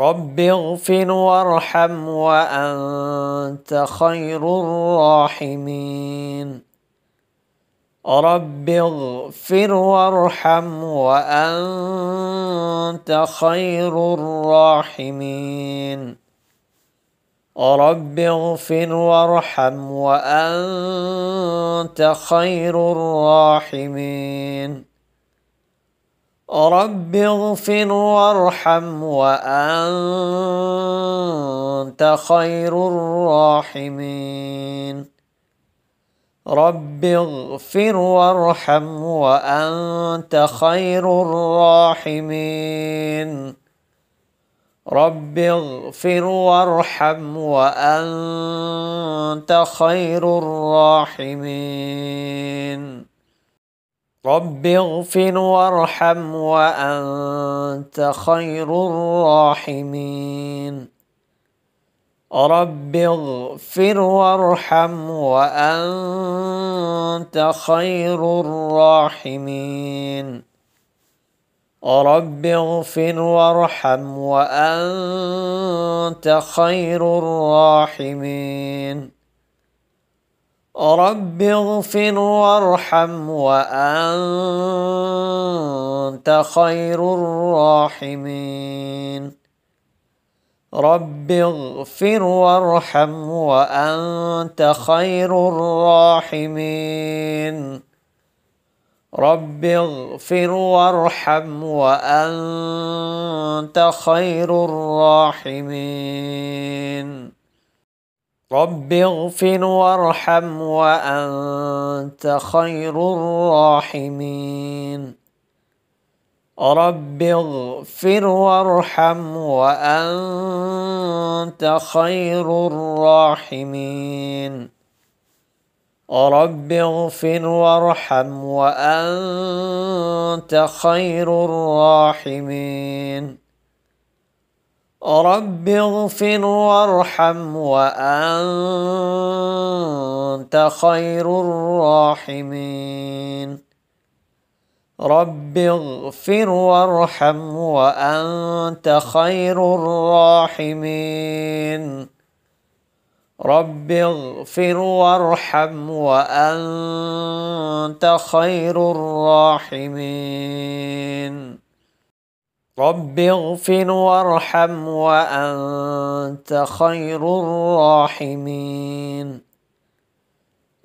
رب اغفر وارحم وأنت خير الراحمين رب اغفر وارحم وأنت خير الراحمين رب اغفر وارحم وأنت خير الراحمين رب اغفر وارحم وأنت خير الراحمين رب اغفر وارحم وأنت خير الراحمين رب اغفر وارحم وأنت خير الراحمين رب اغفر وارحم وأنت خير الراحمين رب اغفر وارحم وأنت خير الراحمين رب اغفر وارحم وأنت خير الراحمين رب اغفر وارحم وأنت خير الراحمين رب اغفر وارحم وأنت خير الراحمين رب اغفر وارحم وأنت خير الراحمين رب اغفر وارحم وأنت خير الراحمين رب اغفر وارحم وأنت خير الراحمين رب اغفر وارحم وأنت خير الراحمين رب اغفر وارحم وأنت خير الراحمين رب اغفر وارحم وأنت خير الراحمين رب اغفر وارحم وأنت خير الراحمين رب اغفر وارحم وأنت خير الراحمين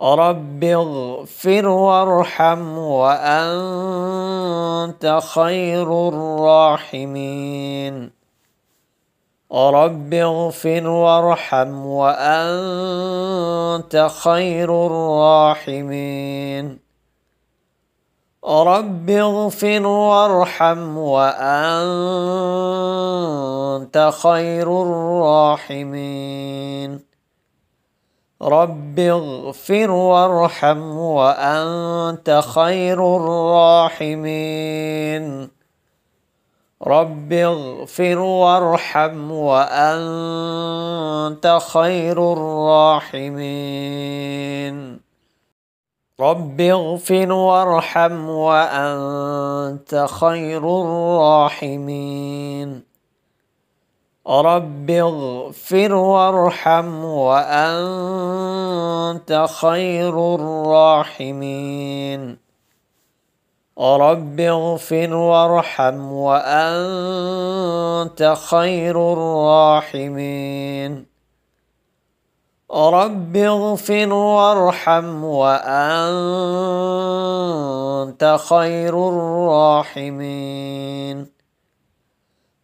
رب اغفر وارحم وأنت خير الراحمين رب اغفر وارحم وأنت خير الراحمين رب اغفر وارحم وأنت خير الراحمين رب اغفر وارحم وأنت خير الراحمين رب اغفر وارحم وأنت خير الراحمين رب اغفر وارحم وأنت خير الراحمين رب اغفر وارحم وأنت خير الراحمين رب اغفر وارحم وأنت خير الراحمين رب اغفر وارحم وأنت خير الراحمين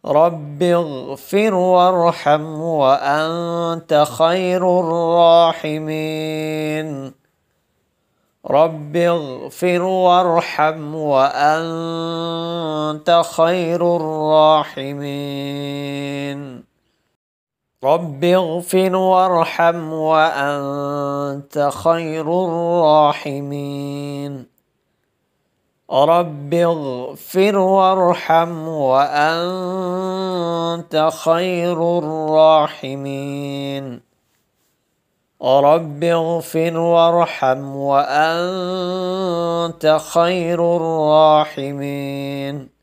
رب اغفر وارحم وأنت خير الراحمين رب اغفر وارحم وأنت خير الراحمين رب اغفر وارحم وأنت خير الراحمين رب اغفر وارحم وأنت خير الراحمين رب اغفر وارحم وأنت خير الراحمين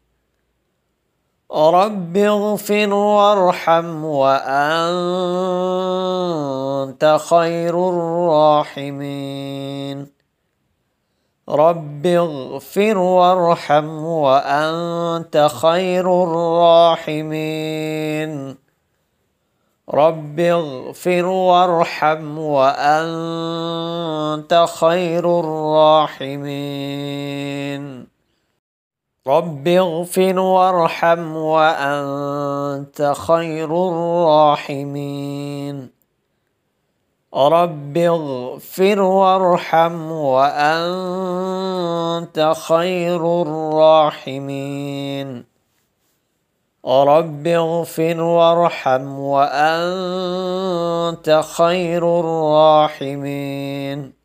رب اغفر وارحم وأنت خير الراحمين رب اغفر وارحم وأنت خير الراحمين رب اغفر وارحم وأنت خير الراحمين رب اغفر وارحم وأنت خير الراحمين رب اغفر وارحم وأنت خير الراحمين رب اغفر وارحم وأنت خير الراحمين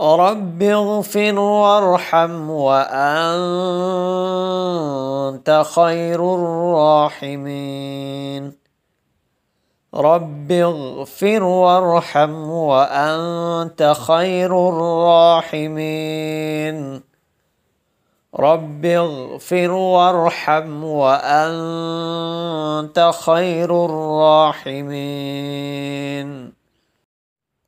رب اغفر وارحم وأنت خير الراحمين رب اغفر وارحم وأنت خير الراحمين رب اغفر وارحم وأنت خير الراحمين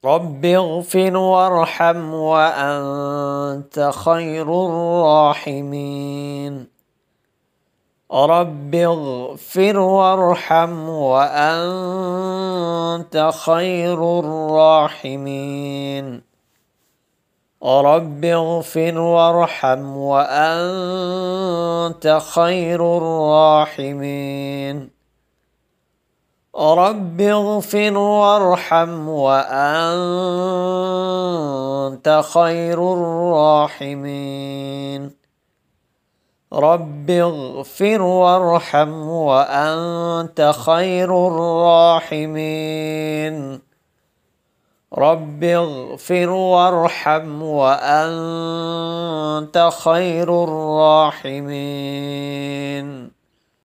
رب اغفر وارحم وأنت خير الراحمين رب اغفر وارحم وأنت خير الراحمين رب اغفر وارحم وأنت خير الراحمين رب اغفر وارحم وأنت خير الراحمين رب اغفر وارحم وأنت خير الراحمين رب اغفر وارحم وأنت خير الراحمين